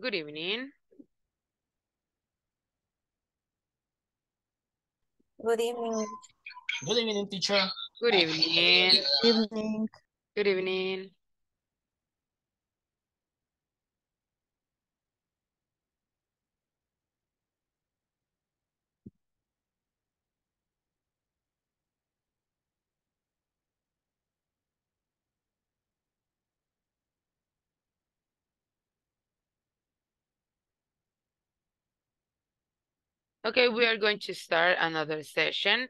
Good evening. Good evening. Good evening, teacher. Good evening. Good evening. Good evening. Okay, we are going to start another session.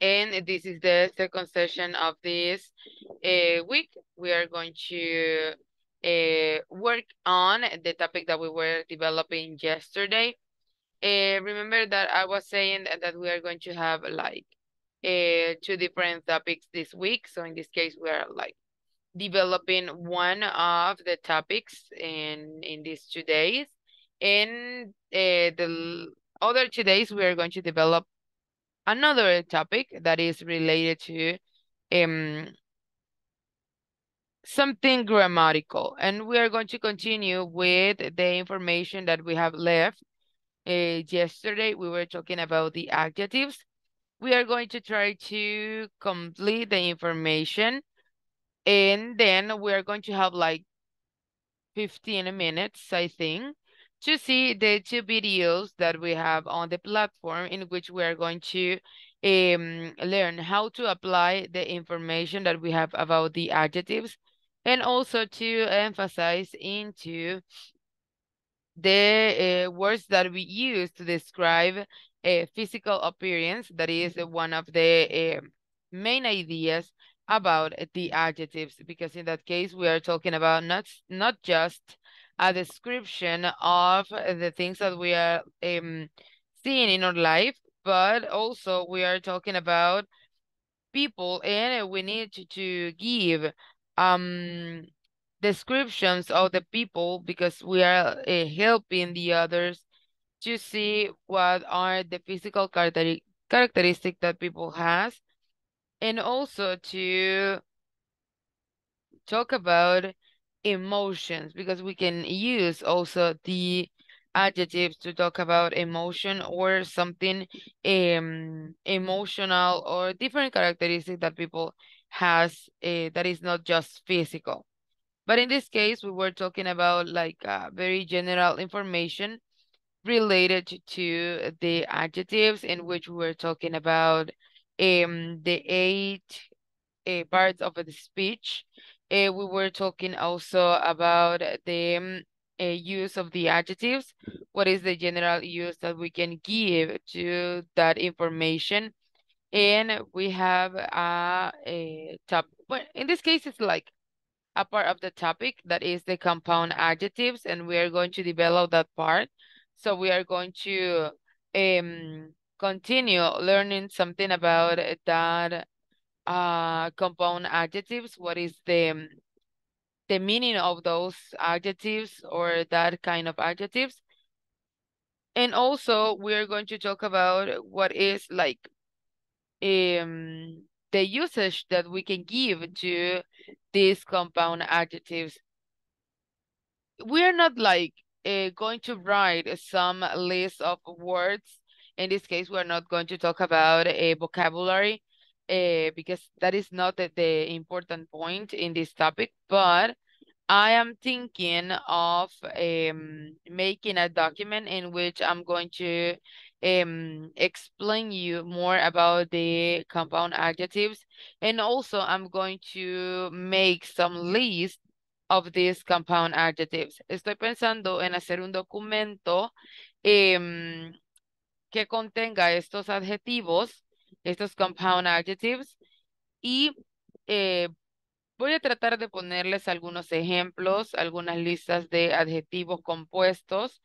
And this is the second session of this uh, week. We are going to uh, work on the topic that we were developing yesterday. Uh, remember that I was saying that, that we are going to have like two different topics this week. So in this case, we are like developing one of the topics in, in these two days in uh, the other two days, we are going to develop another topic that is related to um, something grammatical. And we are going to continue with the information that we have left. Uh, yesterday, we were talking about the adjectives. We are going to try to complete the information. And then we are going to have like 15 minutes, I think, to see the two videos that we have on the platform in which we are going to um, learn how to apply the information that we have about the adjectives and also to emphasize into the uh, words that we use to describe a eh, physical appearance that is mm-hmm. one of the uh, main ideas about the adjectives because in that case we are talking about not not just a description of the things that we are um, seeing in our life, but also we are talking about people and we need to, to give um, descriptions of the people because we are uh, helping the others to see what are the physical character characteristic that people has and also to talk about emotions because we can use also the adjectives to talk about emotion or something um, emotional or different characteristics that people has uh, that is not just physical. But in this case, we were talking about like uh, very general information related to the adjectives in which we were talking about um, the eight uh, eh, parts of the speech uh, we were talking also about the uh, use of the adjectives. Mm. What is the general use that we can give to that information? And we have a, a top, But in this case, it's like a part of the topic that is the compound adjectives, and we are going to develop that part. So we are going to um, continue learning something about that uh, compound adjectives. What is the um, the meaning of those adjectives or that kind of adjectives? And also, we're going to talk about what is like um, the usage that we can give to these compound adjectives. We're not like uh, going to write some list of words. In this case, we're not going to talk about a vocabulary uh, because that is not the, the important point in this topic, but I am thinking of um, making a document in which I'm going to um, explain you more about the compound adjectives. And also I'm going to make some list of these compound adjectives. Estoy pensando en hacer un documento um, que contenga estos adjetivos estos compound adjectives y eh, voy a tratar de ponerles algunos ejemplos, algunas listas de adjetivos compuestos,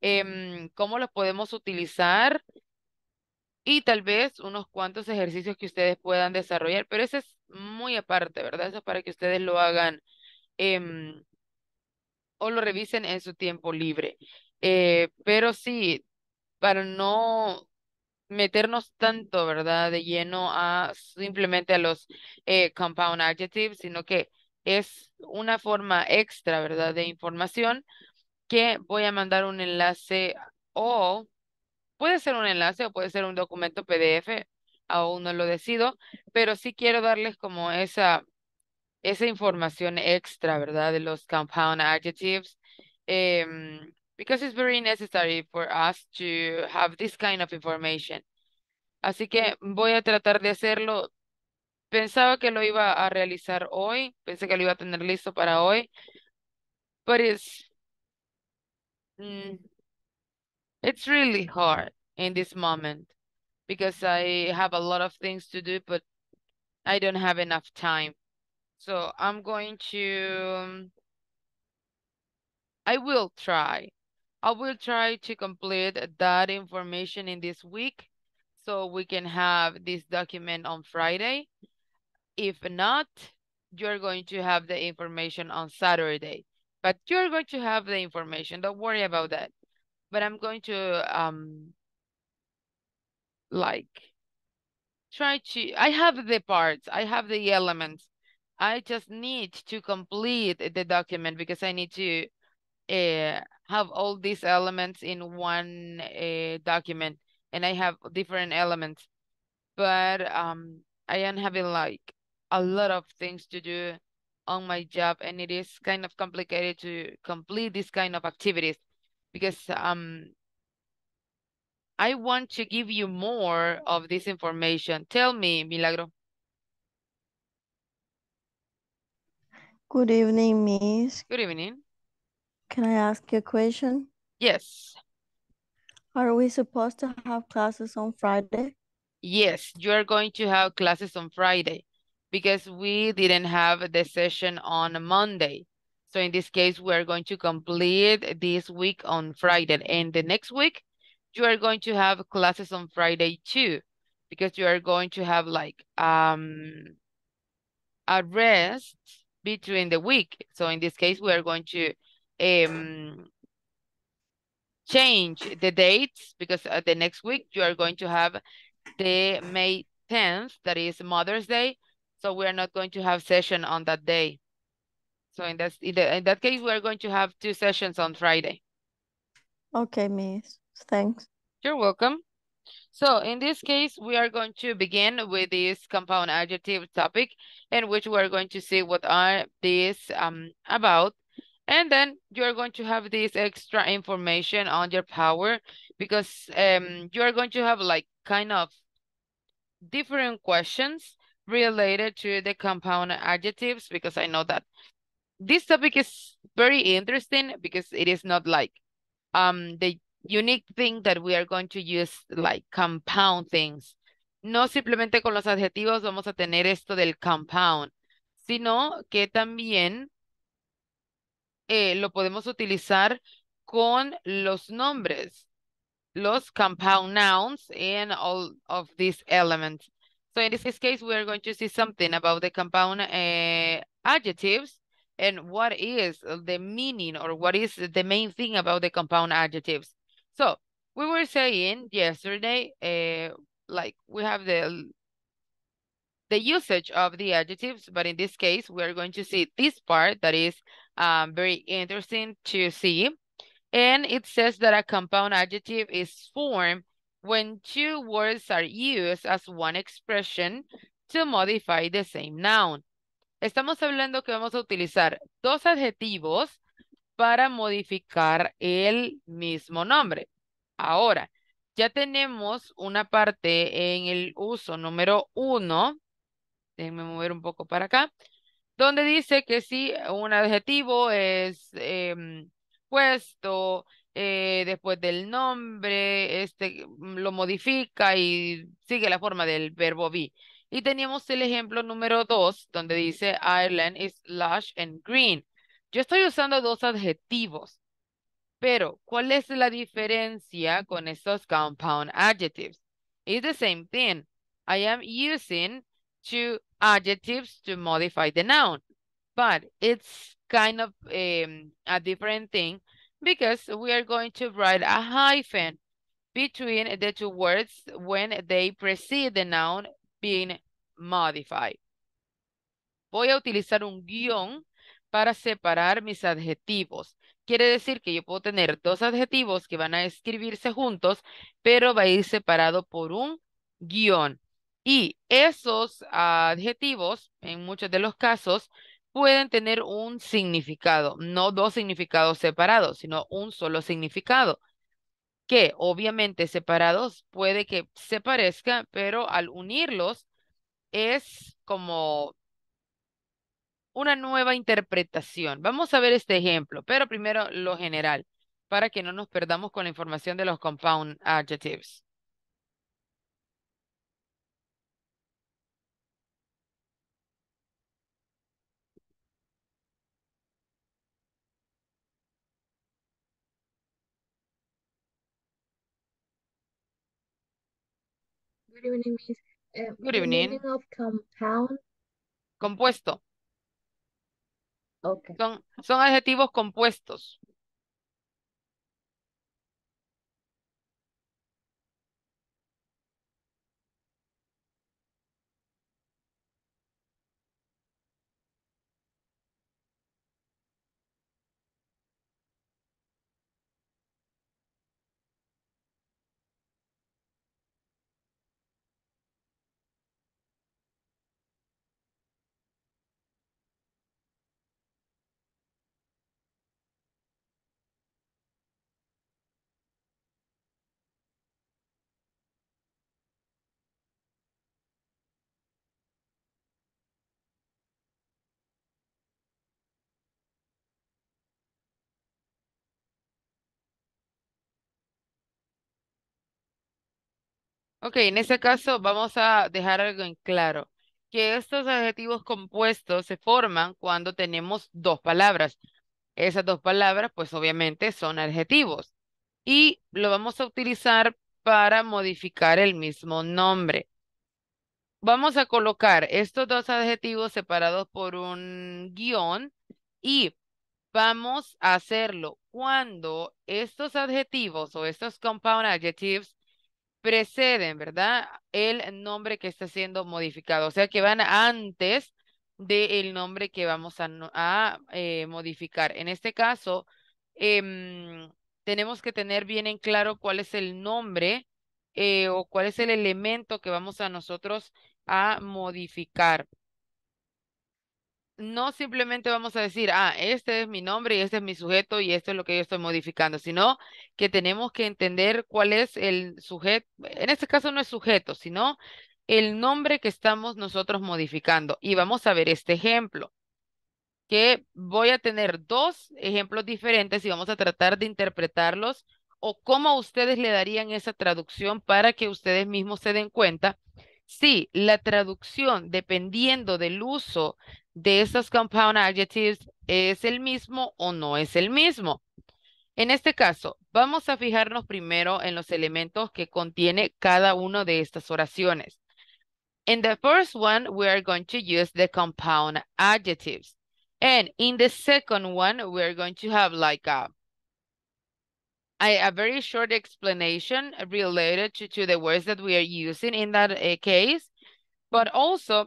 em, cómo los podemos utilizar y tal vez unos cuantos ejercicios que ustedes puedan desarrollar, pero eso es muy aparte, ¿verdad? Eso es para que ustedes lo hagan em, o lo revisen en su tiempo libre. Eh, pero sí, para no meternos tanto, ¿verdad? De lleno a simplemente a los eh, compound adjectives, sino que es una forma extra, ¿verdad? De información que voy a mandar un enlace o puede ser un enlace o puede ser un documento PDF, aún no lo decido, pero sí quiero darles como esa, esa información extra, ¿verdad? De los compound adjectives. Em, because it's very necessary for us to have this kind of information. Así que voy a tratar de hacerlo. Pensaba que lo iba a realizar hoy, pensé que lo iba a tener listo para hoy, but it's, mm, it's really hard in this moment because I have a lot of things to do, but I don't have enough time. So I'm going to, I will try I will try to complete that information in this week so we can have this document on Friday. If not, you're going to have the information on Saturday, but you're going to have the information. Don't worry about that. But I'm going to um like try to, I have the parts, I have the elements. I just need to complete the document because I need to uh, have all these elements in one uh, document and I have different elements, but um, I am having like a lot of things to do on my job and it is kind of complicated to complete this kind of activities because um, I want to give you more of this information. Tell me, Milagro. Good evening, Miss. Good evening. Can I ask you a question? Yes. Are we supposed to have classes on Friday? Yes, you are going to have classes on Friday because we didn't have the session on Monday. So in this case, we are going to complete this week on Friday. And the next week, you are going to have classes on Friday too because you are going to have like um, a rest between the week. So in this case, we are going to um, change the dates because uh, the next week you are going to have the May 10th, that is Mother's Day. So we are not going to have session on that day. So in that, in, the, in that case, we are going to have two sessions on Friday. Okay, miss. Thanks. You're welcome. So in this case, we are going to begin with this compound adjective topic in which we are going to see what are these um, about and then you're going to have this extra information on your power because um, you're going to have like kind of different questions related to the compound adjectives because I know that this topic is very interesting because it is not like um the unique thing that we are going to use like compound things. No simplemente con los adjetivos vamos a tener esto del compound, sino que también eh, lo podemos utilizar con los nombres, los compound nouns and all of these elements. So in this case, we are going to see something about the compound uh, adjectives and what is the meaning or what is the main thing about the compound adjectives. So we were saying yesterday, uh, like we have the the usage of the adjectives, but in this case, we are going to see this part that is Um, very interesting to see. And it says that a compound adjective is formed when two words are used as one expression to modify the same noun. Estamos hablando que vamos a utilizar dos adjetivos para modificar el mismo nombre. Ahora, ya tenemos una parte en el uso número uno. Déjenme mover un poco para acá donde dice que si un adjetivo es em, puesto eh, después del nombre, este mm, lo modifica y sigue la forma del verbo be. Y teníamos el ejemplo número dos, donde dice Ireland is lush and green. Yo estoy usando dos adjetivos, pero ¿cuál es la diferencia con estos compound adjectives? It's the same thing. I am using two adjectives to modify the noun. But it's kind of um, a different thing because we are going to write a hyphen between the two words when they precede the noun being modified. Voy a utilizar un guión para separar mis adjetivos. Quiere decir que yo puedo tener dos adjetivos que van a escribirse juntos, pero va a ir separado por un guión. Y esos adjetivos, en muchos de los casos, pueden tener un significado, no dos significados separados, sino un solo significado, que obviamente separados puede que se parezca, pero al unirlos es como una nueva interpretación. Vamos a ver este ejemplo, pero primero lo general, para que no nos perdamos con la información de los compound adjectives. Good evening means eh, Good evening. of compound. Compuesto. Okay. Son, son adjetivos compuestos. Ok, en este caso vamos a dejar algo en claro, que estos adjetivos compuestos se forman cuando tenemos dos palabras. Esas dos palabras, pues obviamente son adjetivos y lo vamos a utilizar para modificar el mismo nombre. Vamos a colocar estos dos adjetivos separados por un guión y vamos a hacerlo cuando estos adjetivos o estos compound adjectives preceden, ¿verdad? El nombre que está siendo modificado, o sea que van antes del nombre que vamos a, eh, modificar. En este caso, em, tenemos que tener bien en claro cuál es el nombre eh, o cuál es el elemento que vamos a nosotros a modificar no simplemente vamos a decir, ah, este es mi nombre y este es mi sujeto y esto es lo que yo estoy modificando, sino que tenemos que entender cuál es el sujeto, en este caso no es sujeto, sino el nombre que estamos nosotros modificando. Y vamos a ver este ejemplo, que voy a tener dos ejemplos diferentes y vamos a tratar de interpretarlos o cómo ustedes le darían esa traducción para que ustedes mismos se den cuenta Sí, la traducción, dependiendo del uso de estos compound adjectives, es el mismo o no es el mismo. En este caso, vamos a fijarnos primero en los elementos que contiene cada una de estas oraciones. In the first one, we are going to use the compound adjectives. And in the second one, we are going to have like a I, a very short explanation related to, to the words that we are using in that eh, case, but also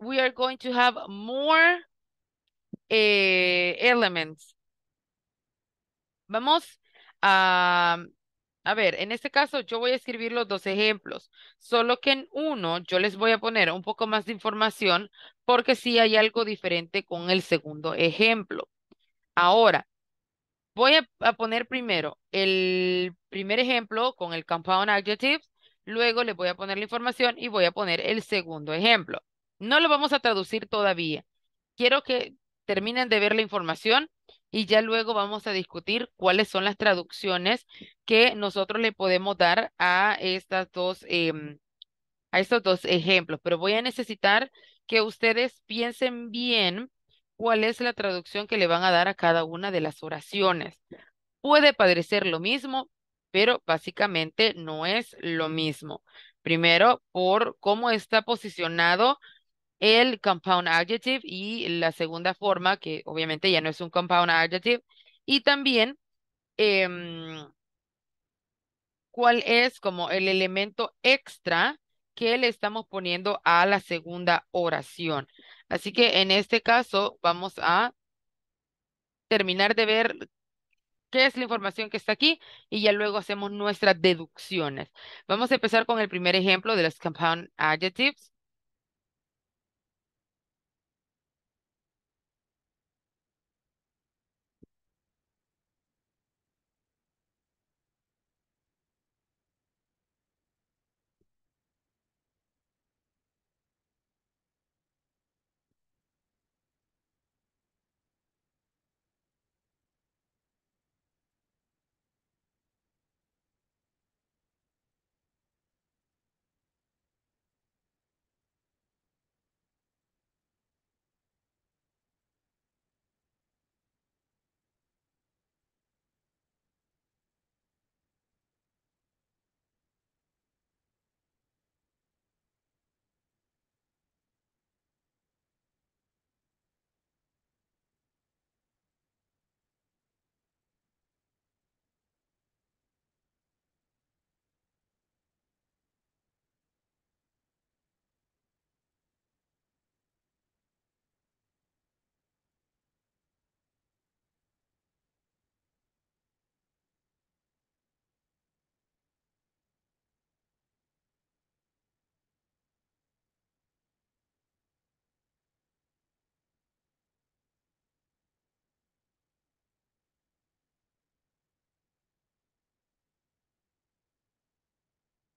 we are going to have more eh, elements. Vamos a, a ver, en este caso yo voy a escribir los dos ejemplos, solo que en uno yo les voy a poner un poco más de información porque sí hay algo diferente con el segundo ejemplo. Ahora, Voy a, poner primero el primer ejemplo con el compound adjectives, luego le voy a poner la información y voy a poner el segundo ejemplo. No lo vamos a traducir todavía. Quiero que terminen de ver la información y ya luego vamos a discutir cuáles son las traducciones que nosotros le podemos dar a, estas dos, em, a estos dos ejemplos. Pero voy a necesitar que ustedes piensen bien cuál es la traducción que le van a dar a cada una de las oraciones. Puede parecer lo mismo, pero básicamente no es lo mismo. Primero, por cómo está posicionado el compound adjective y la segunda forma, que obviamente ya no es un compound adjective, y también em, cuál es como el elemento extra que le estamos poniendo a la segunda oración. Así que en este caso vamos a terminar de ver qué es la información que está aquí y ya luego hacemos nuestras deducciones. Vamos a empezar con el primer ejemplo de las compound adjectives.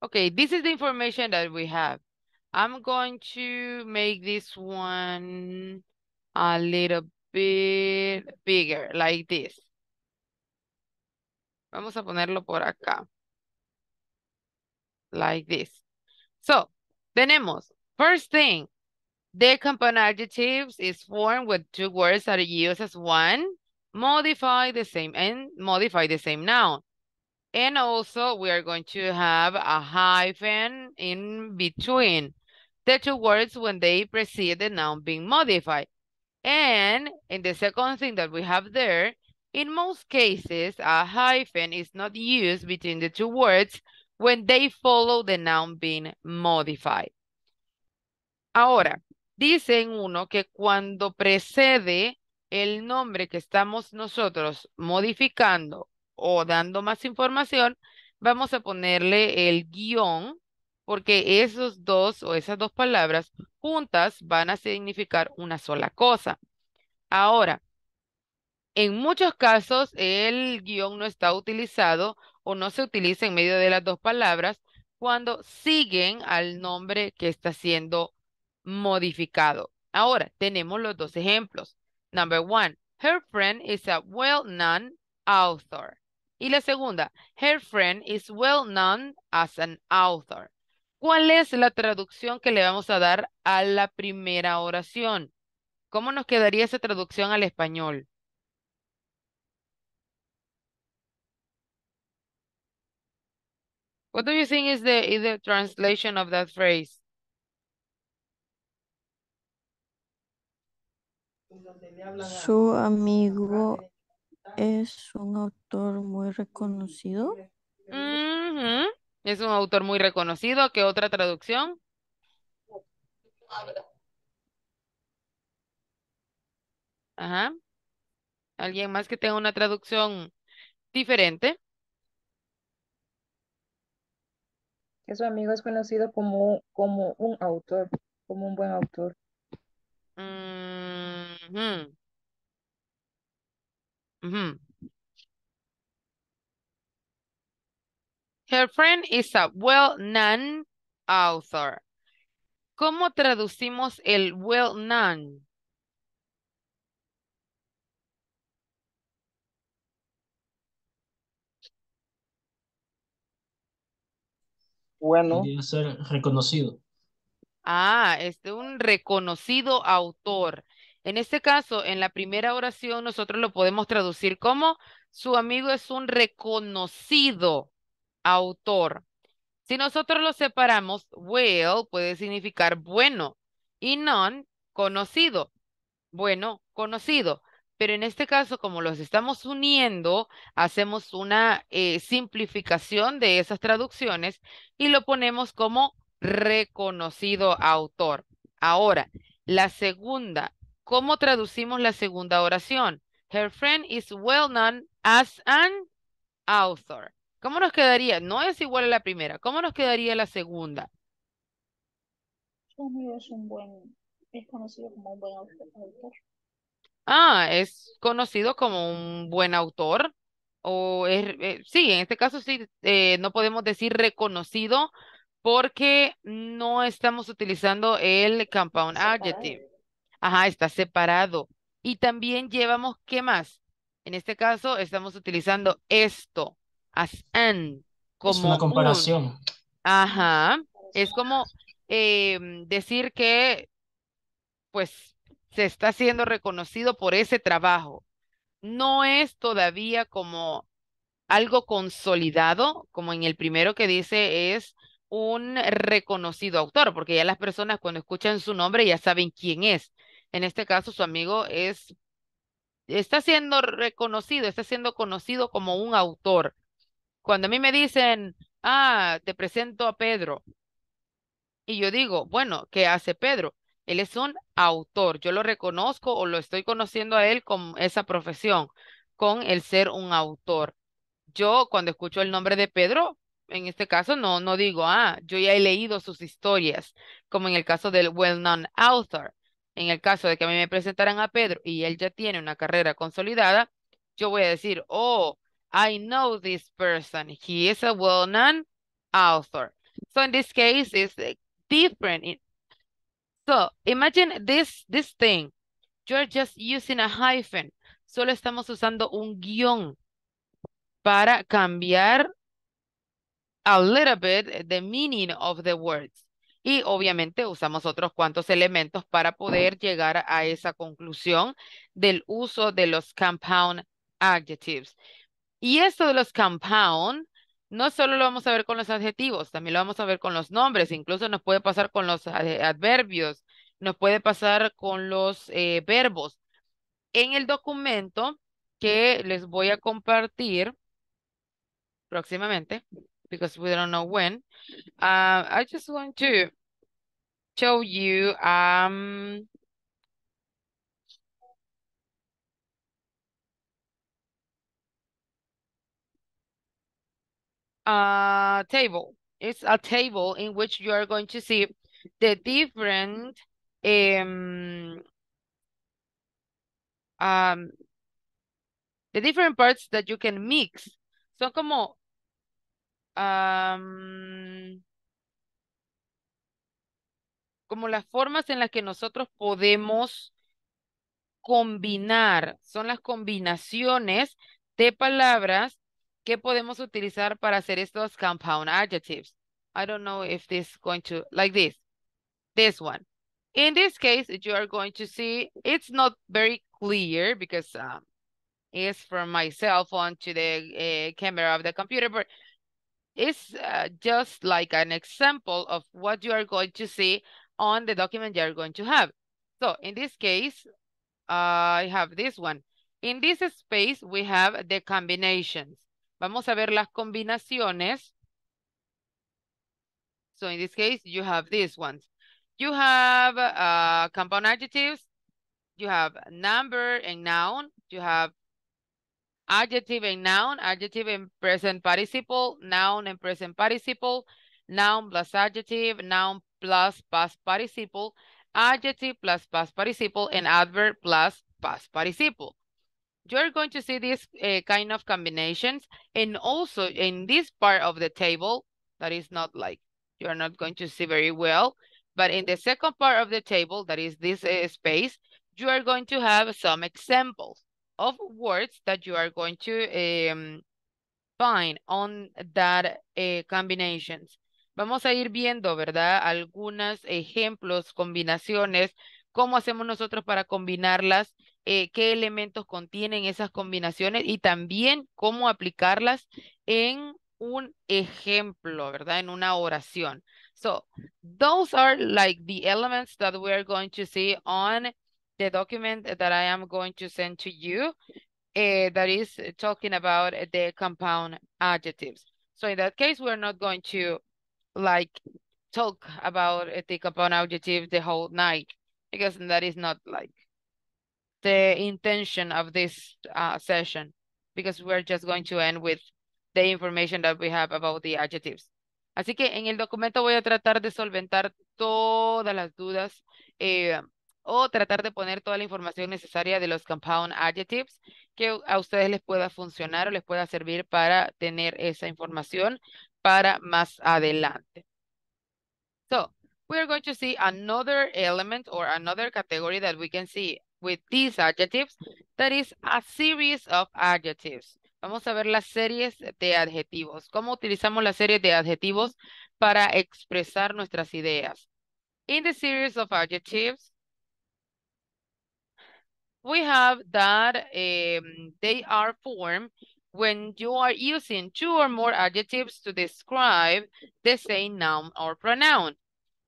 Okay, this is the information that we have. I'm going to make this one a little bit bigger, like this. Vamos a ponerlo por acá. Like this. So, tenemos, first thing, compound adjectives is formed with two words that are used as one, modify the same and modify the same noun. And also we are going to have a hyphen in between the two words when they precede the noun being modified. And in the second thing that we have there, in most cases, a hyphen is not used between the two words when they follow the noun being modified. Ahora, dicen uno que cuando precede el nombre que estamos nosotros modificando o dando más información, vamos a ponerle el guión porque esos dos o esas dos palabras juntas van a significar una sola cosa. Ahora, en muchos casos el guión no está utilizado o no se utiliza en medio de las dos palabras cuando siguen al nombre que está siendo modificado. Ahora, tenemos los dos ejemplos. Number one, her friend is a well-known author. Y la segunda, her friend is well known as an author. ¿Cuál es la traducción que le vamos a dar a la primera oración? ¿Cómo nos quedaría esa traducción al español? What do you think is the, translation of that phrase? Su amigo es un autor muy reconocido. Es un autor muy reconocido. ¿Qué otra traducción? Ajá. ¿Alguien más que tenga una traducción diferente? Que su amigo es conocido como, como un autor, como un buen autor. Mm Her friend is a well-known author. ¿Cómo traducimos el well-known? Bueno. ser reconocido. Ah, es un reconocido autor. En este caso, en la primera oración, nosotros lo podemos traducir como su amigo es un reconocido autor. Si nosotros lo separamos, well puede significar bueno y non conocido. Bueno, conocido. Pero en este caso, como los estamos uniendo, hacemos una eh, simplificación de esas traducciones y lo ponemos como reconocido autor. Ahora, la segunda ¿Cómo traducimos la segunda oración? Her friend is well known as an author. ¿Cómo nos quedaría? No es igual a la primera. ¿Cómo nos quedaría la segunda? Su es un buen, es conocido como un buen autor. Ah, es conocido como un buen autor. O es, eh, sí, en este caso sí, eh, no podemos decir reconocido porque no estamos utilizando el compound adjective. Ajá, está separado. Y también llevamos, ¿qué más? En este caso estamos utilizando esto, as and como es una comparación. Ajá, es como em, decir que, pues, se está siendo reconocido por ese trabajo. No es todavía como algo consolidado, como en el primero que dice es un reconocido autor, porque ya las personas cuando escuchan su nombre ya saben quién es. En este caso, su amigo es, está siendo reconocido, está siendo conocido como un autor. Cuando a mí me dicen, ah, te presento a Pedro, y yo digo, bueno, ¿qué hace Pedro? Él es un autor, yo lo reconozco o lo estoy conociendo a él con esa profesión, con el ser un autor. Yo cuando escucho el nombre de Pedro, en este caso no, no digo, ah, yo ya he leído sus historias, como en el caso del well-known author en el caso de que a mí me presentaran a Pedro y él ya tiene una carrera consolidada, yo voy a decir, oh, I know this person. He is a well-known author. So in this case, it's different. So imagine this, this thing. You're just using a hyphen. Solo estamos usando un guión para cambiar a little bit the meaning of the words. Y obviamente usamos otros cuantos elementos para poder llegar a esa conclusión del uso de los compound adjectives. Y esto de los compound, no solo lo vamos a ver con los adjetivos, también lo vamos a ver con los nombres, incluso nos puede pasar con los adverbios, nos puede pasar con los eh, verbos. En el documento que les voy a compartir próximamente, because we don't know when. Uh, I just want to show you um, a table. It's a table in which you are going to see the different um, um, the different parts that you can mix. So, como um, como las formas en las que nosotros podemos combinar, son las combinaciones de palabras que podemos utilizar para hacer estos compound adjectives. I don't know if this is going to, like this, this one. In this case, you are going to see it's not very clear because um, it's from my cell phone to the eh, camera of the computer, but is uh, just like an example of what you are going to see on the document you are going to have. So in this case, uh, I have this one. In this space, we have the combinations. Vamos a ver las combinaciones. So in this case, you have these ones. You have uh, compound adjectives, you have number and noun, you have adjective and noun, adjective and present participle, noun and present participle, noun plus adjective, noun plus past participle, adjective plus past participle, and adverb plus past participle. You're going to see these uh, kind of combinations. And also in this part of the table, that is not like, you're not going to see very well, but in the second part of the table, that is this uh, space, you are going to have some examples. of words that you are going to um, find on that eh, combinations. Vamos a ir viendo, ¿verdad? Algunos ejemplos, combinaciones, cómo hacemos nosotros para combinarlas, eh, qué elementos contienen esas combinaciones y también cómo aplicarlas en un ejemplo, ¿verdad? En una oración. So, those are like the elements that we are going to see on the document that I am going to send to you uh, that is talking about the compound adjectives. So in that case, we're not going to like talk about the compound adjectives the whole night because that is not like the intention of this uh, session because we're just going to end with the information that we have about the adjectives. Así que en el documento voy a tratar de solventar todas las dudas eh, o tratar de poner toda la información necesaria de los compound adjectives que a ustedes les pueda funcionar o les pueda servir para tener esa información para más adelante. So, we are going to see another element or another category that we can see with these adjectives that is a series of adjectives. Vamos a ver las series de adjetivos. ¿Cómo utilizamos las series de adjetivos para expresar nuestras ideas? In the series of adjectives, we have that um, they are formed when you are using two or more adjectives to describe the same noun or pronoun.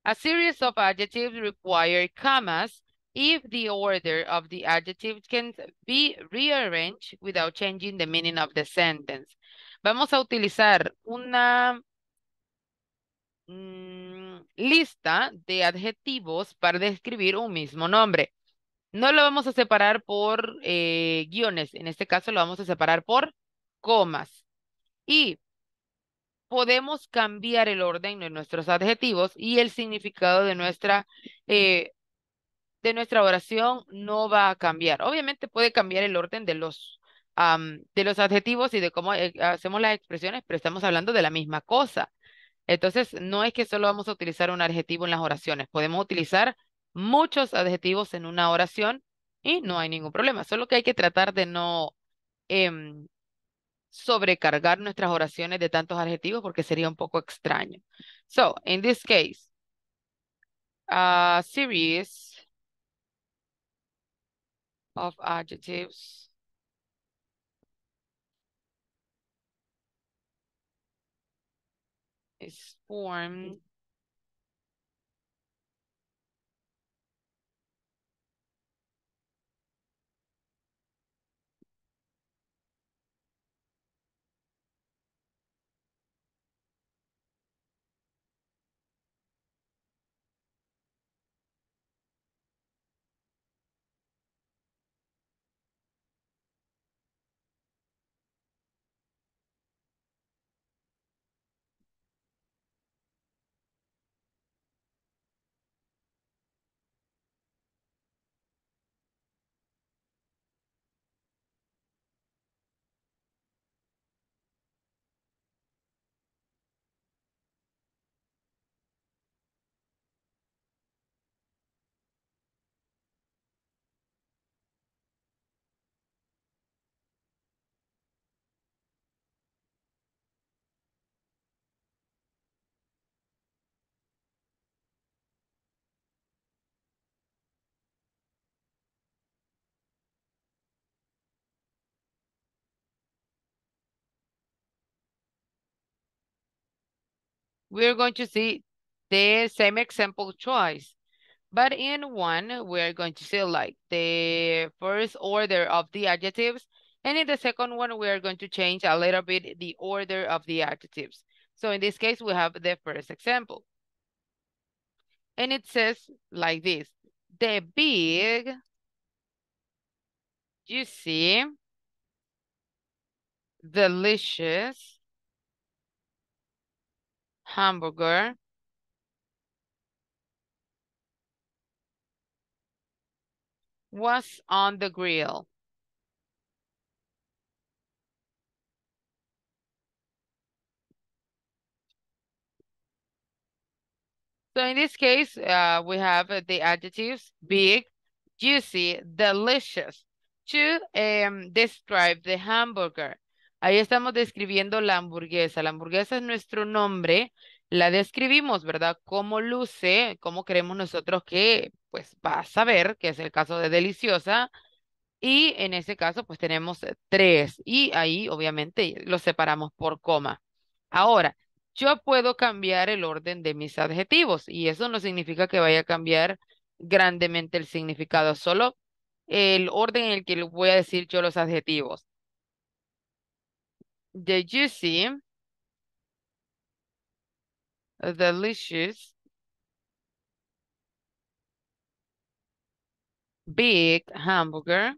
A series of adjectives require commas if the order of the adjectives can be rearranged without changing the meaning of the sentence. Vamos a utilizar una mm, lista de adjetivos para describir un mismo nombre. No lo vamos a separar por eh, guiones, en este caso lo vamos a separar por comas. Y podemos cambiar el orden de nuestros adjetivos y el significado de nuestra, eh, de nuestra oración no va a cambiar. Obviamente puede cambiar el orden de los, de los adjetivos y de cómo eh, hacemos las expresiones, pero estamos hablando de la misma cosa. Entonces, no es que solo vamos a utilizar un adjetivo en las oraciones, podemos utilizar muchos adjetivos en una oración y no hay ningún problema. Solo que hay que tratar de no em, sobrecargar nuestras oraciones de tantos adjetivos porque sería un poco extraño. So, in this case, a series of adjectives is formed we're going to see the same example twice. But in one, we're going to see like the first order of the adjectives. And in the second one, we are going to change a little bit the order of the adjectives. So in this case, we have the first example. And it says like this, the big, you see, delicious, hamburger, was on the grill. So in this case, uh, we have uh, the adjectives big, juicy, delicious to um, describe the hamburger. Ahí estamos describiendo la hamburguesa. La hamburguesa es nuestro nombre. La describimos, ¿verdad? Cómo luce, cómo queremos nosotros que, pues, va a saber, que es el caso de deliciosa. Y en ese caso, pues, tenemos eh, tres. Y ahí, obviamente, los separamos por coma. Ahora, yo puedo cambiar el orden de mis adjetivos. Y eso no significa que vaya a cambiar grandemente el significado. Solo el orden en el que voy a decir yo los adjetivos. Did you see delicious big hamburger?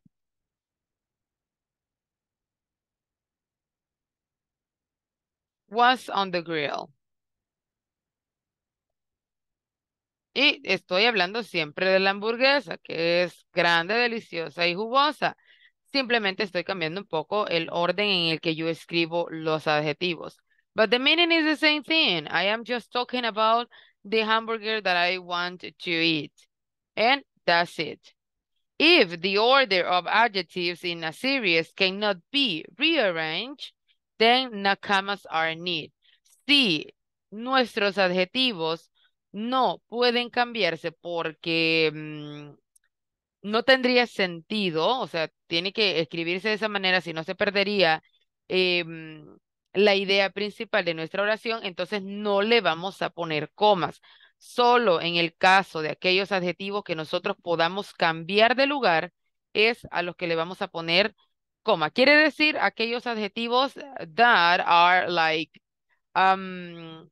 was on the grill. Y estoy hablando siempre de la hamburguesa, que es grande, deliciosa y jugosa. Simplemente estoy cambiando un poco el orden en el que yo escribo los adjetivos. But the meaning is the same thing. I am just talking about the hamburger that I want to eat. And that's it. If the order of adjectives in a series cannot be rearranged, then nakamas are need. Si nuestros adjetivos no pueden cambiarse porque mm, no tendría sentido, o sea, tiene que escribirse de esa manera, si no se perdería em, la idea principal de nuestra oración, entonces no le vamos a poner comas. Solo en el caso de aquellos adjetivos que nosotros podamos cambiar de lugar es a los que le vamos a poner coma. Quiere decir aquellos adjetivos that are like um,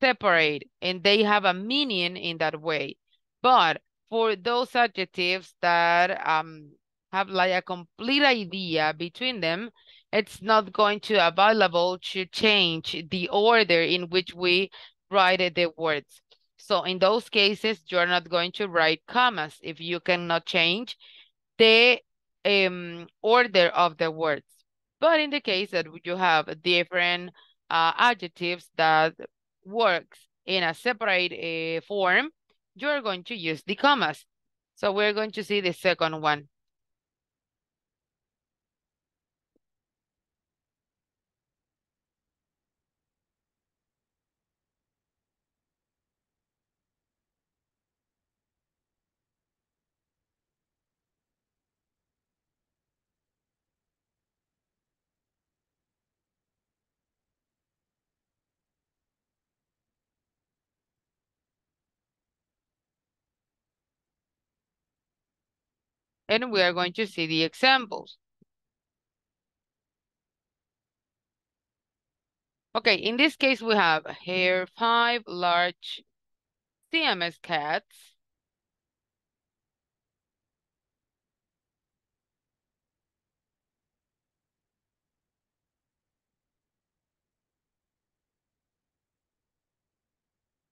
separate and they have a meaning in that way. But for those adjectives that um, have like a complete idea between them, it's not going to available to change the order in which we write the words. So in those cases, you're not going to write commas if you cannot change the um, order of the words. But in the case that you have different uh, adjectives that works in a separate uh, form, you're going to use the commas. So we're going to see the second one. and we are going to see the examples. Okay, in this case, we have here five large CMS cats.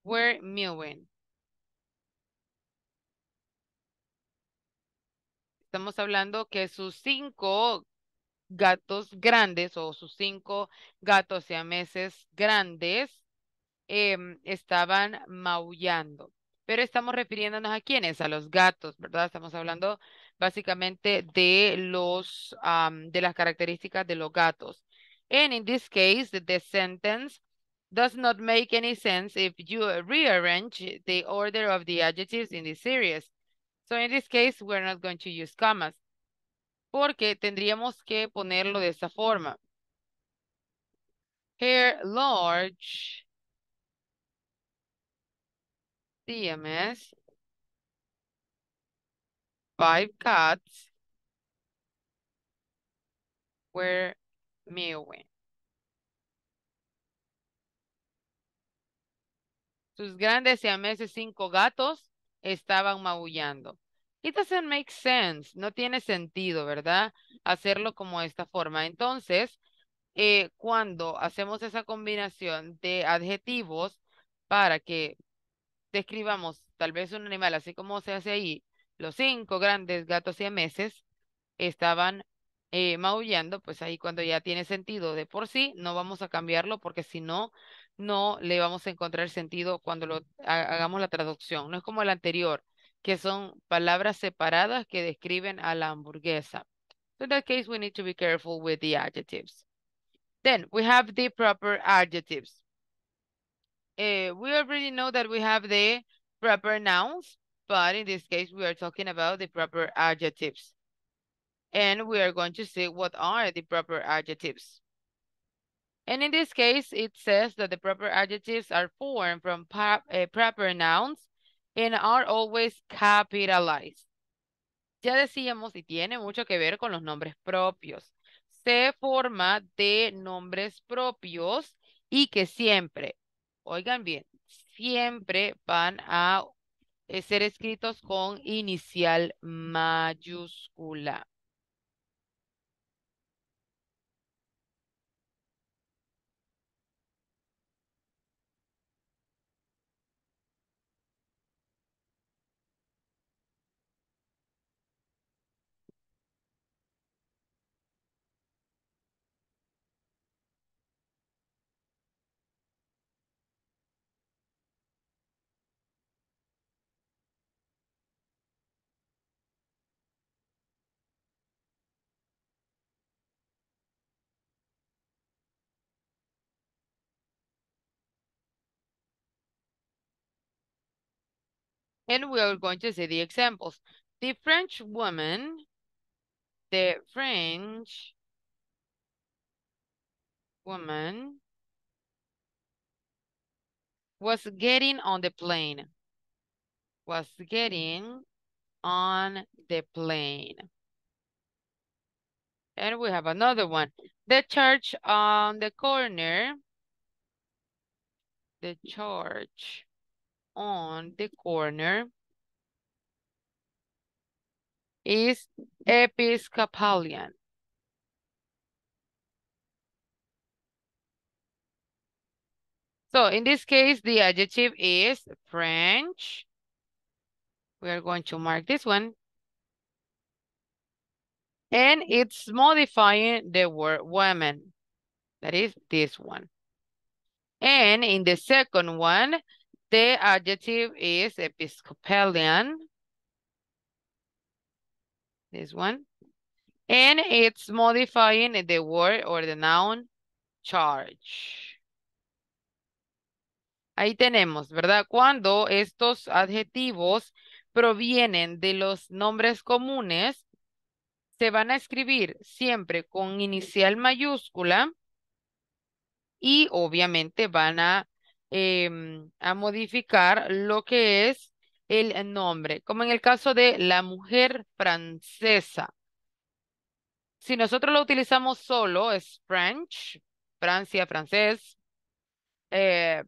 We're mewing. Estamos hablando que sus cinco gatos grandes o sus cinco gatos y meses grandes em, estaban maullando. Pero estamos refiriéndonos a quiénes, a los gatos, ¿verdad? Estamos hablando básicamente de los de las características de los gatos. And in this case, the sentence does not make any sense if you rearrange the order of the adjectives in the series. So in this case, we're not going to use commas. Porque tendríamos que ponerlo de esta forma. Here large CMS five cats were meowing. Sus grandes CMS cinco gatos estaban maullando. It doesn't make sense. No tiene sentido, ¿verdad? Hacerlo como esta forma. Entonces, eh, cuando hacemos esa combinación de adjetivos para que describamos tal vez un animal, así como se hace ahí, los cinco grandes gatos y meses estaban eh, maullando, pues ahí cuando ya tiene sentido de por sí, no vamos a cambiarlo porque si no, no le vamos a encontrar sentido cuando lo hagamos la traducción. No es como el anterior, que son palabras separadas que describen a la hamburguesa. So in that case, we need to be careful with the adjectives. Then we have the proper adjectives. Uh, we already know that we have the proper nouns, but in this case, we are talking about the proper adjectives. And we are going to see what are the proper adjectives. And in this case, it says that the proper adjectives are formed from uh, proper nouns are always capitalized. Ya decíamos, y tiene mucho que ver con los nombres propios. Se forma de nombres propios y que siempre, oigan bien, siempre van a eh, ser escritos con inicial mayúscula. And we are going to see the examples. The French woman, the French woman was getting on the plane, was getting on the plane. And we have another one. The church on the corner, the church on the corner is Episcopalian. So in this case, the adjective is French. We are going to mark this one. And it's modifying the word woman. That is this one. And in the second one, The adjective is Episcopalian. This one. And it's modifying the word or the noun charge. Ahí tenemos, ¿verdad? Cuando estos adjetivos provienen de los nombres comunes, se van a escribir siempre con inicial mayúscula y obviamente van a Em, a modificar lo que es el nombre, como en el caso de la mujer francesa. Si nosotros lo utilizamos solo, es French, Francia, francés, eh,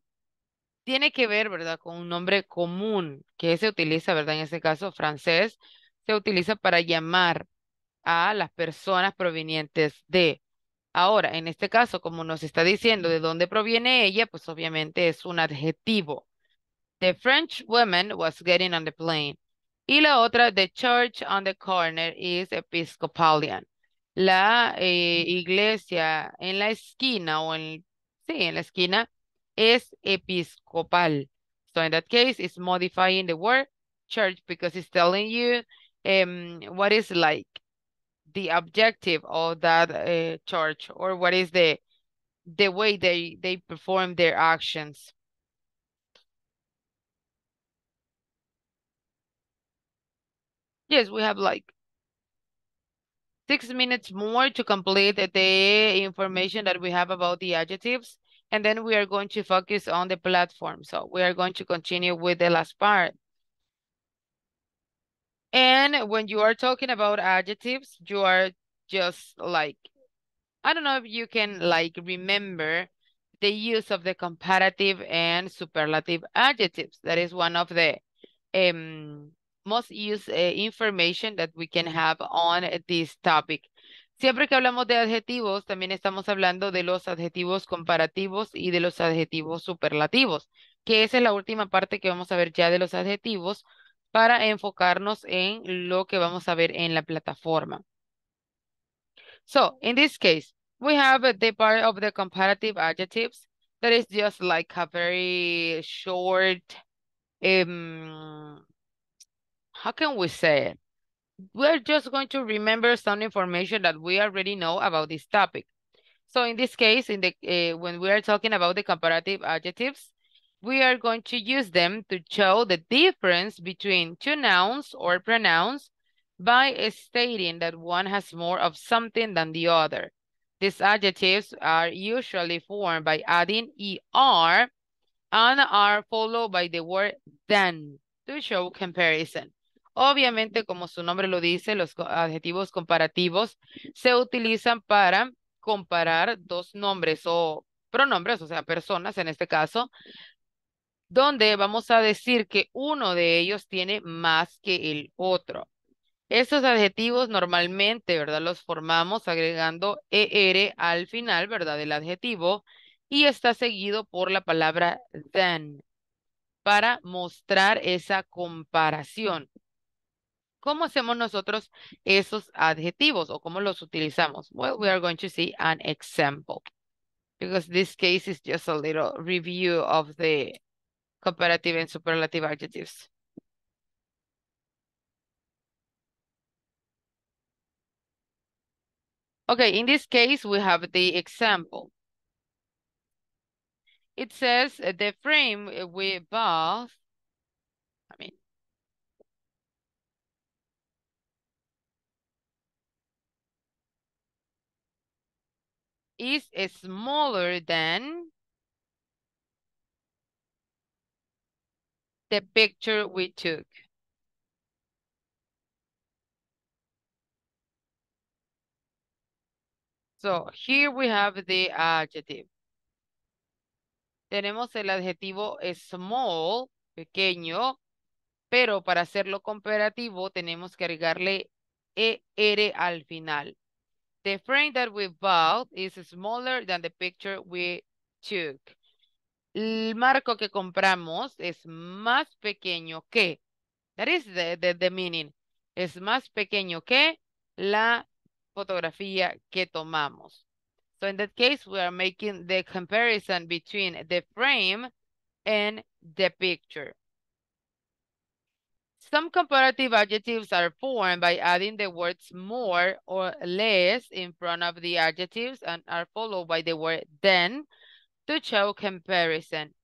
tiene que ver, ¿verdad?, con un nombre común que se utiliza, ¿verdad?, en ese caso, francés, se utiliza para llamar a las personas provenientes de. Ahora, en este caso, como nos está diciendo de dónde proviene ella, pues obviamente es un adjetivo. The French woman was getting on the plane. Y la otra, the church on the corner is Episcopalian. La eh, mm. iglesia en la esquina o en, sí, en la esquina es episcopal. So in that case, it's modifying the word church because it's telling you em, what it's like. the objective of that uh, church or what is the the way they they perform their actions yes we have like six minutes more to complete the information that we have about the adjectives and then we are going to focus on the platform so we are going to continue with the last part and when you are talking about adjectives, you are just like, I don't know if you can like remember the use of the comparative and superlative adjectives. That is one of the um, most used uh, information that we can have on this topic. Siempre que hablamos de adjetivos, también estamos hablando de los adjetivos comparativos y de los adjetivos superlativos, que esa es la última parte que vamos a ver ya de los adjetivos, para enfocarnos en lo que vamos a ver en la plataforma. So, in this case, we have the part of the comparative adjectives that is just like a very short, um, how can we say it? We're just going to remember some information that we already know about this topic. So in this case, in the uh, when we are talking about the comparative adjectives, we are going to use them to show the difference between two nouns or pronouns by stating that one has more of something than the other. These adjectives are usually formed by adding er and are followed by the word than to show comparison. Obviamente, como su nombre lo dice, los adjetivos comparativos se utilizan para comparar dos nombres o pronombres, o sea, personas en este caso, donde vamos a decir que uno de ellos tiene más que el otro. Estos adjetivos normalmente, ¿verdad? Los formamos agregando er al final, ¿verdad? Del adjetivo y está seguido por la palabra than para mostrar esa comparación. ¿Cómo hacemos nosotros esos adjetivos o cómo los utilizamos? Well, we are going to see an example because this case is just a little review of the comparative and superlative adjectives. Okay, in this case, we have the example. It says the frame we both, I mean, is smaller than the picture we took. So here we have the adjective. Tenemos el adjetivo small, pequeño, pero para hacerlo comparativo tenemos que agregarle ER al final. The frame that we bought is smaller than the picture we took. el marco que compramos es más pequeño que, that is the, the, the meaning, es más pequeño que la fotografía que tomamos. So in that case, we are making the comparison between the frame and the picture. Some comparative adjectives are formed by adding the words more or less in front of the adjectives and are followed by the word than to show comparison.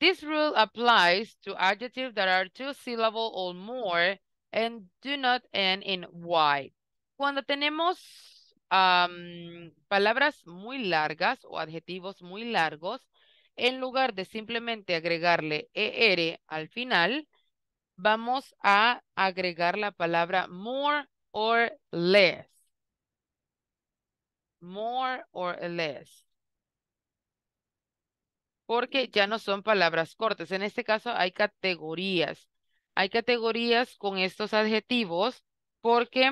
This rule applies to adjectives that are two syllables or more and do not end in y. Cuando tenemos palabras muy largas o adjetivos muy largos, en lugar de simplemente agregarle er al final, vamos a agregar la palabra more or less. More or less porque ya no son palabras cortas. En este caso hay categorías. Hay categorías con estos adjetivos porque,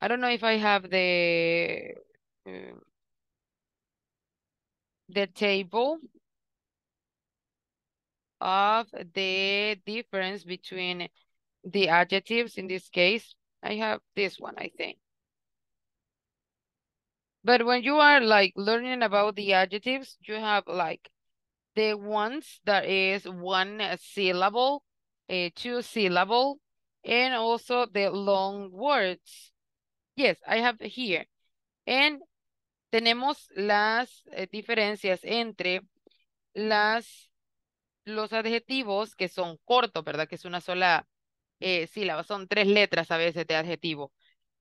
I don't know if I have the, eh, the table of the difference between the adjectives. In this case, I have this one, I think. But when you are like learning about the adjectives, you have like the ones that is one syllable, eh, two syllable, and also the long words. Yes, I have here. And tenemos las eh, diferencias entre las, los adjetivos que son cortos, ¿verdad? Que es una sola eh, sílaba, son tres letras a veces de adjetivo,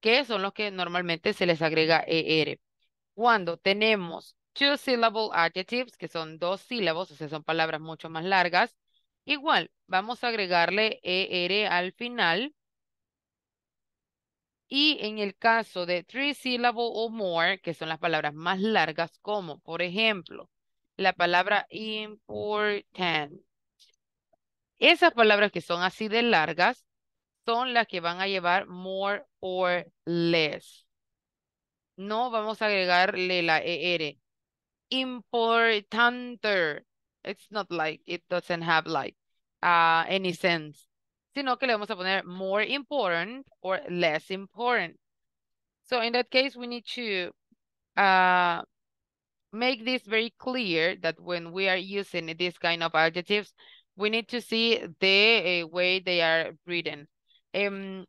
que son los que normalmente se les agrega ER. Cuando tenemos two syllable adjectives, que son dos sílabos, o sea, son palabras mucho más largas. Igual, vamos a agregarle ER al final. Y en el caso de three syllable o more, que son las palabras más largas, como por ejemplo, la palabra important. Esas palabras que son así de largas son las que van a llevar more or less. No vamos a agregarle la ER. importanter. It's not like, it doesn't have like uh, any sense. Sino que le vamos a poner more important or less important. So in that case, we need to uh, make this very clear that when we are using this kind of adjectives, we need to see the uh, way they are written. Um,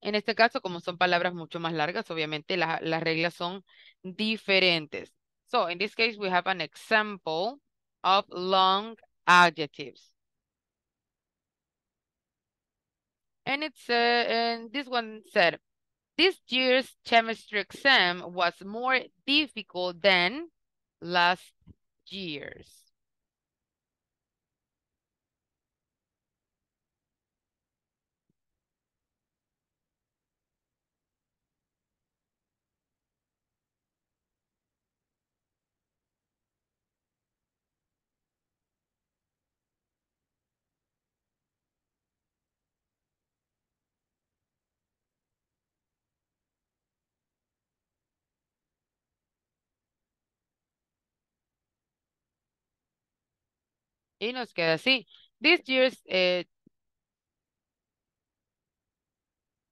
en este caso, como son palabras mucho más largas, obviamente la, las reglas son diferentes. So in this case, we have an example of long adjectives. And it's uh, and this one said, this year's chemistry exam was more difficult than last year's. Y nos queda así. This year's, eh,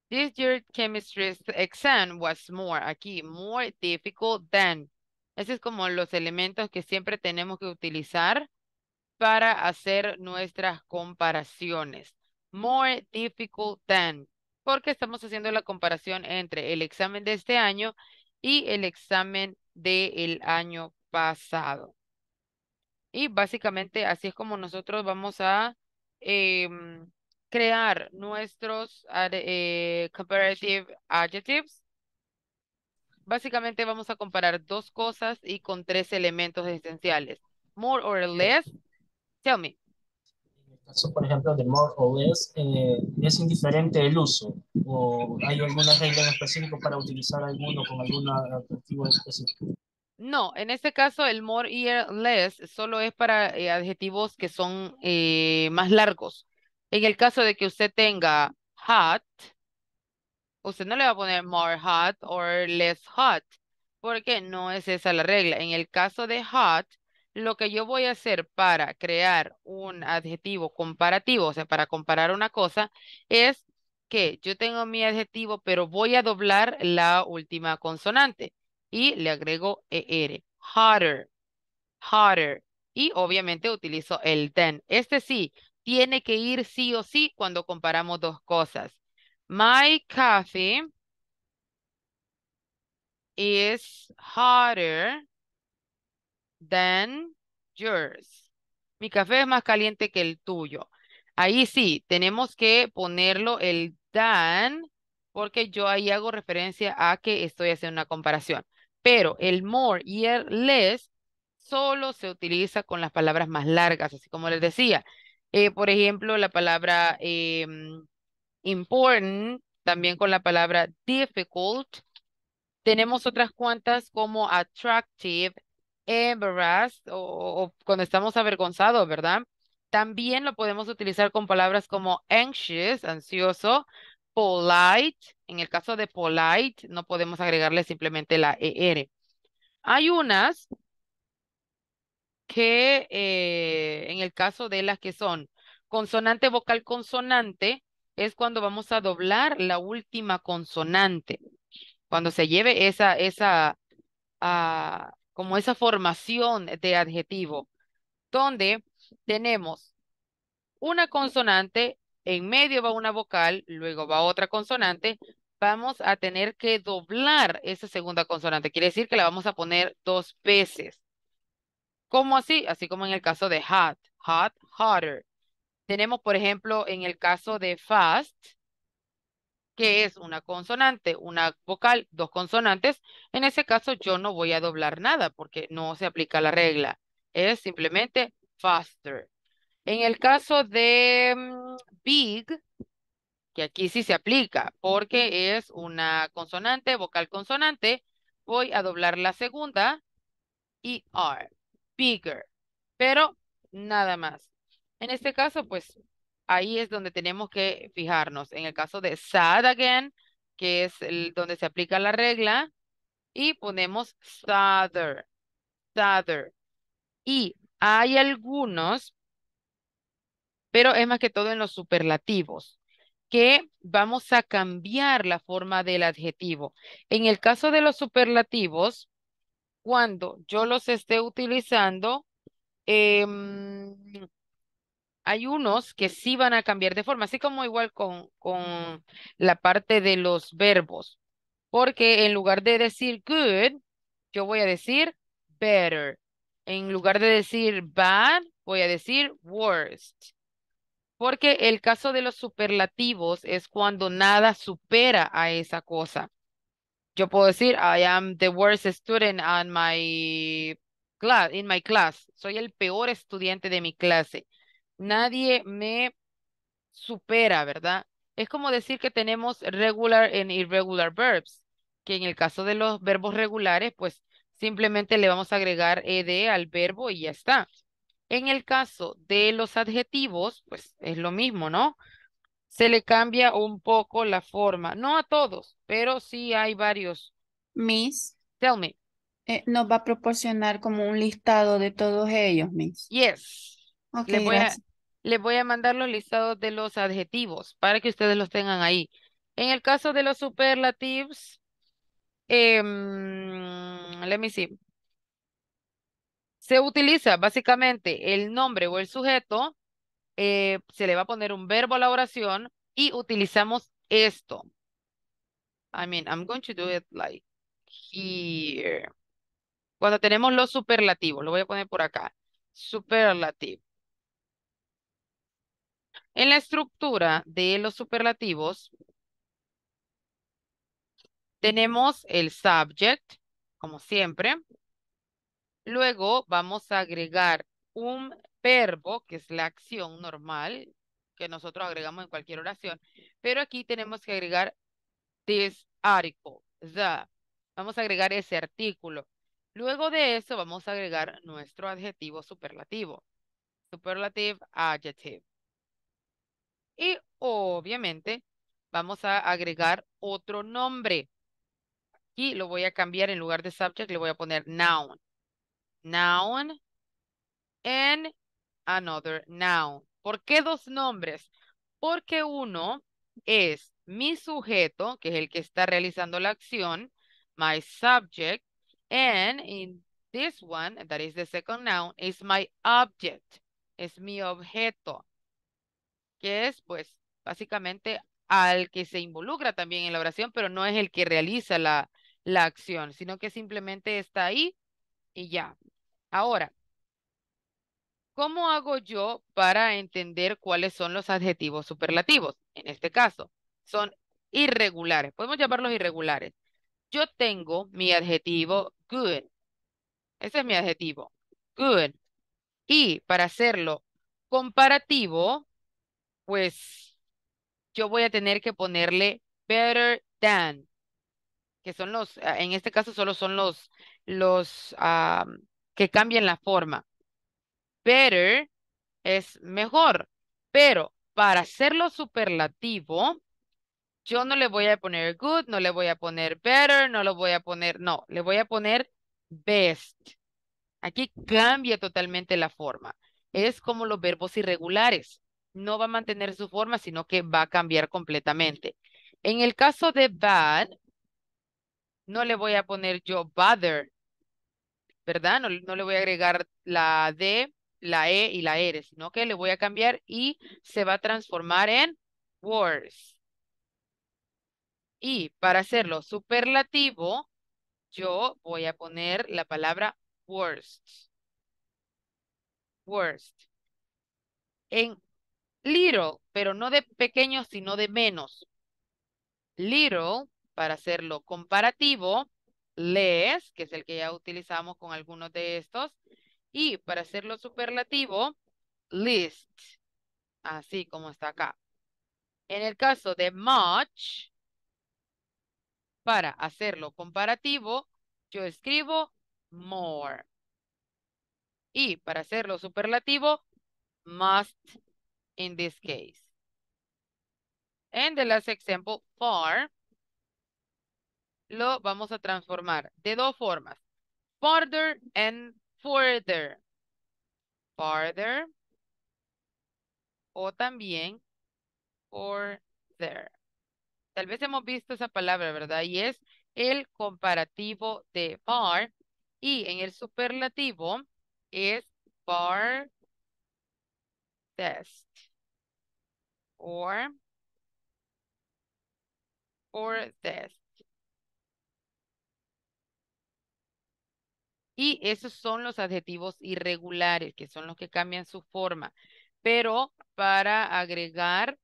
this year's chemistry exam was more, aquí, more difficult than. Ese es como los elementos que siempre tenemos que utilizar para hacer nuestras comparaciones. More difficult than, porque estamos haciendo la comparación entre el examen de este año y el examen del el año pasado. Y básicamente así es como nosotros vamos a em, crear nuestros eh, comparative adjectives. Básicamente vamos a comparar dos cosas y con tres elementos esenciales. More or less, tell me. En el caso, por ejemplo, de more or less, eh, ¿es indiferente el uso? ¿O hay alguna regla específica para utilizar alguno con algún adjetivo específico? No, en este caso el more y less solo es para eh, adjetivos que son eh, más largos. En el caso de que usted tenga hot, usted no le va a poner more hot o less hot, porque no es esa la regla. En el caso de hot, lo que yo voy a hacer para crear un adjetivo comparativo, o sea, para comparar una cosa, es que yo tengo mi adjetivo, pero voy a doblar la última consonante y le agrego ER. hotter, hotter. Y obviamente utilizo el then. Este sí, tiene que ir sí o sí cuando comparamos dos cosas. My coffee is hotter than yours. Mi café es más caliente que el tuyo. Ahí sí, tenemos que ponerlo el than porque yo ahí hago referencia a que estoy haciendo una comparación. Pero el more y el less solo se utiliza con las palabras más largas, así como les decía. Eh, por ejemplo, la palabra em, important, también con la palabra difficult. Tenemos otras cuantas como attractive, embarrassed, o cuando estamos avergonzados, ¿verdad? También lo podemos utilizar con palabras como anxious, ansioso, polite, en el caso de polite, no podemos agregarle simplemente la ER. Hay unas que eh, en el caso de las que son consonante, vocal, consonante, es cuando vamos a doblar la última consonante. Cuando se lleve esa, esa, ah, como esa formación de adjetivo, donde tenemos una consonante en medio va una vocal, luego va otra consonante, vamos a tener que doblar esa segunda consonante. Quiere decir que la vamos a poner dos veces. ¿Cómo así? Así como en el caso de hot, hot, hotter. Tenemos, por ejemplo, en el caso de fast, que es una consonante, una vocal, dos consonantes. En ese caso yo no voy a doblar nada porque no se aplica la regla. Es simplemente faster. En el caso de mm, big, que aquí sí se aplica, porque es una consonante, vocal consonante, voy a doblar la segunda, y er, bigger, pero nada más. En este caso, pues, ahí es donde tenemos que fijarnos. En el caso de sad again, que es el, donde se aplica la regla, y ponemos sadder, sadder, Y hay algunos pero es más que todo en los superlativos, que vamos a cambiar la forma del adjetivo. En el caso de los superlativos, cuando yo los esté utilizando, em, hay unos que sí van a cambiar de forma, así como igual con, con la parte de los verbos, porque en lugar de decir good, yo voy a decir better. En lugar de decir bad, voy a decir worst. Porque el caso de los superlativos es cuando nada supera a esa cosa. Yo puedo decir, I am the worst student in my class. Soy el peor estudiante de mi clase. Nadie me supera, ¿verdad? Es como decir que tenemos regular and irregular verbs, que en el caso de los verbos regulares, pues simplemente le vamos a agregar ed al verbo y ya está. En el caso de los adjetivos, pues es lo mismo, ¿no? Se le cambia un poco la forma. No a todos, pero sí hay varios. Miss. Tell me. Eh, nos va a proporcionar como un listado de todos ellos, Miss. Yes. Okay, les, voy a, voy a mandar los listados de los adjetivos para que ustedes los tengan ahí. En el caso de los superlatives, em, let me see. Se utiliza básicamente el nombre o el sujeto, eh, se le va a poner un verbo a la oración y utilizamos esto. I mean, I'm going to do it like here. Cuando tenemos los superlativos, lo voy a poner por acá. Superlativo. En la estructura de los superlativos, tenemos el subject, como siempre, Luego vamos a agregar un verbo, que es la acción normal, que nosotros agregamos en cualquier oración, pero aquí tenemos que agregar this article, the. Vamos a agregar ese artículo. Luego de eso vamos a agregar nuestro adjetivo superlativo. Superlative adjective. Y obviamente vamos a agregar otro nombre. Aquí lo voy a cambiar en lugar de subject, le voy a poner noun noun, and another noun. ¿Por qué dos nombres? Porque uno es mi sujeto, que es el que está realizando la acción, my subject, and in this one, that is the second noun, is my object, es mi objeto, que es, pues, básicamente al que se involucra también en la oración, pero no es el que realiza la, la acción, sino que simplemente está ahí y ya, Ahora, ¿cómo hago yo para entender cuáles son los adjetivos superlativos? En este caso, son irregulares. Podemos llamarlos irregulares. Yo tengo mi adjetivo good. Ese es mi adjetivo, good. Y para hacerlo comparativo, pues yo voy a tener que ponerle better than, que son los, ah, en este caso solo son los, los que cambien la forma. Better es mejor, pero para hacerlo superlativo, yo no le voy a poner good, no le voy a poner better, no lo voy a poner, no, le voy a poner best. Aquí cambia totalmente la forma. Es como los verbos irregulares. No va a mantener su forma, sino que va a cambiar completamente. En el caso de bad, no le voy a poner yo bother, ¿verdad? No, le voy a agregar la D, la E y la R, sino que le voy a cambiar y se va a transformar en WORST. Y para hacerlo superlativo, yo voy a poner la palabra worst. Worst. En little, pero no de pequeño, sino de menos. Little, para hacerlo comparativo, less, que es el que ya utilizamos con algunos de estos. Y para hacerlo superlativo, list, así como está acá. En el caso de much, para hacerlo comparativo, yo escribo more. Y para hacerlo superlativo, must in this case. And the last example, far, lo vamos a transformar de dos formas. Farther and further. Farther. O también further. Tal vez hemos visto esa palabra, ¿verdad? Y es el comparativo de far. Y en el superlativo es farthest. test. Or, or test. Y esos son los adjetivos irregulares, que son los que cambian su forma. Pero para agregar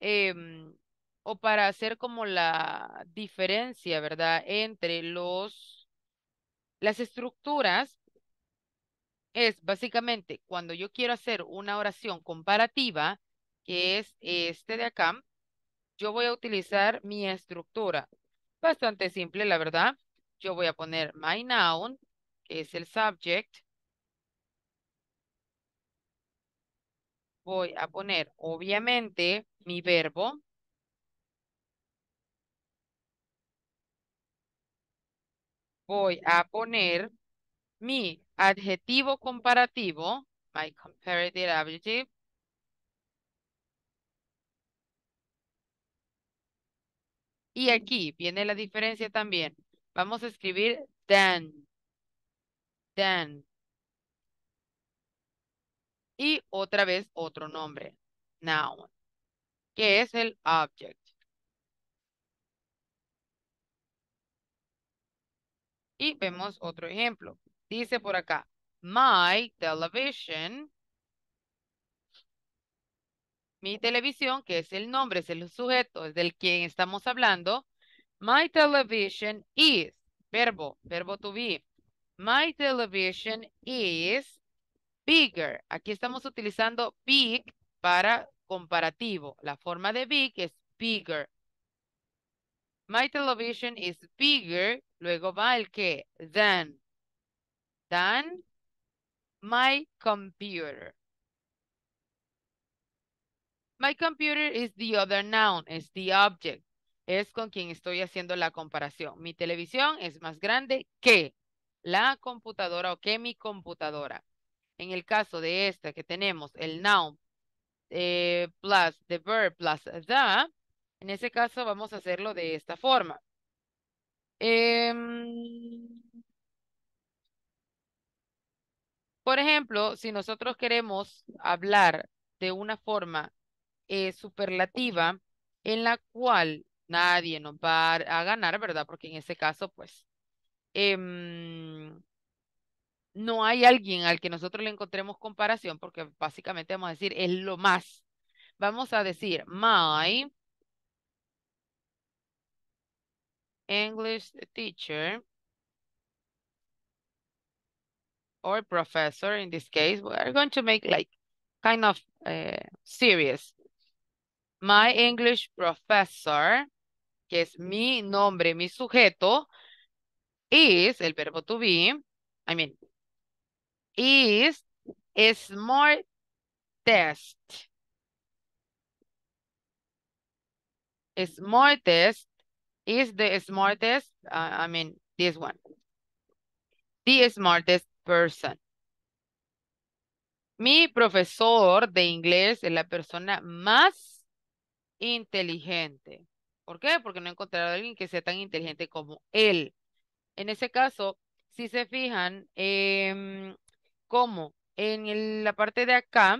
em, o para hacer como la diferencia, ¿verdad? Entre los, las estructuras, es básicamente cuando yo quiero hacer una oración comparativa, que es este de acá, yo voy a utilizar mi estructura. Bastante simple, la verdad. Yo voy a poner my noun, es el subject, voy a poner obviamente mi verbo. Voy a poner mi adjetivo comparativo, my comparative adjective. Y aquí viene la diferencia también. Vamos a escribir than. Then. Y otra vez otro nombre, noun, que es el object. Y vemos otro ejemplo. Dice por acá, my television. Mi televisión, que es el nombre, es el sujeto, es del quien estamos hablando. My television is, verbo, verbo to be. My television is bigger. Aquí estamos utilizando big para comparativo. La forma de big es bigger. My television is bigger. Luego va el que, than. Than my computer. My computer is the other noun, es the object. Es con quien estoy haciendo la comparación. Mi televisión es más grande que la computadora o que mi computadora. En el caso de esta que tenemos el noun eh, plus the verb plus the, en ese caso vamos a hacerlo de esta forma. Em, por ejemplo, si nosotros queremos hablar de una forma eh, superlativa en la cual nadie nos va a ganar, ¿verdad? Porque en ese caso, pues, em, no hay alguien al que nosotros le encontremos comparación, porque básicamente vamos a decir es lo más. Vamos a decir my English teacher or professor in this case, we are going to make like kind of eh, serious. My English professor, que es mi nombre, mi sujeto, is, el verbo to be, I mean, is a smart test. test is the smartest, uh, I mean, this one. The smartest person. Mi profesor de inglés es la persona más inteligente. ¿Por qué? Porque no he encontrado a alguien que sea tan inteligente como él. En ese caso, si se fijan, em, como en la parte de acá,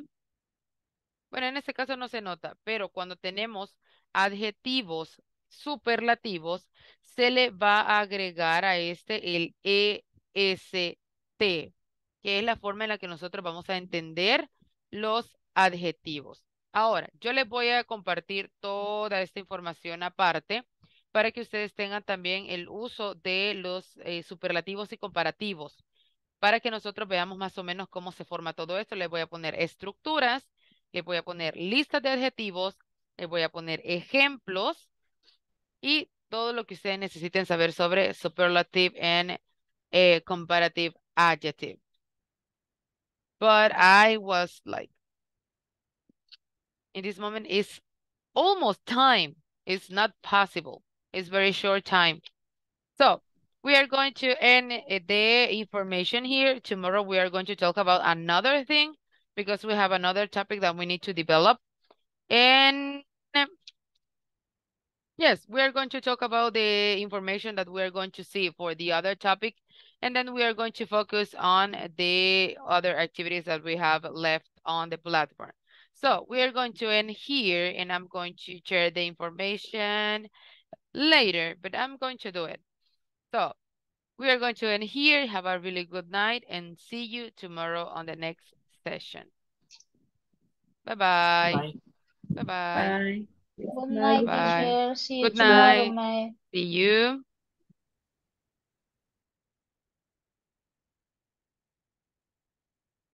bueno, en este caso no se nota, pero cuando tenemos adjetivos superlativos, se le va a agregar a este el EST, que es la forma en la que nosotros vamos a entender los adjetivos. Ahora, yo les voy a compartir toda esta información aparte para que ustedes tengan también el uso de los eh, superlativos y comparativos para que nosotros veamos más o menos cómo se forma todo esto. Les voy a poner estructuras, les voy a poner listas de adjetivos, les voy a poner ejemplos y todo lo que ustedes necesiten saber sobre superlative and eh, comparative adjective. But I was like, in this moment, it's almost time. It's not possible. It's very short time. So We are going to end eh, the information here. Tomorrow we are going to talk about another thing because we have another topic that we need to develop. And eh, yes, we are going to talk about the information that we are going to see for the other topic. And then we are going to focus on the other activities that we have left on the platform. So we are going to end here and I'm going to share the information later, but I'm going to do it. So we are going to end here. Have a really good night and see you tomorrow on the next session. Bye-bye. Bye-bye. Good night. Bye. Good night. See you.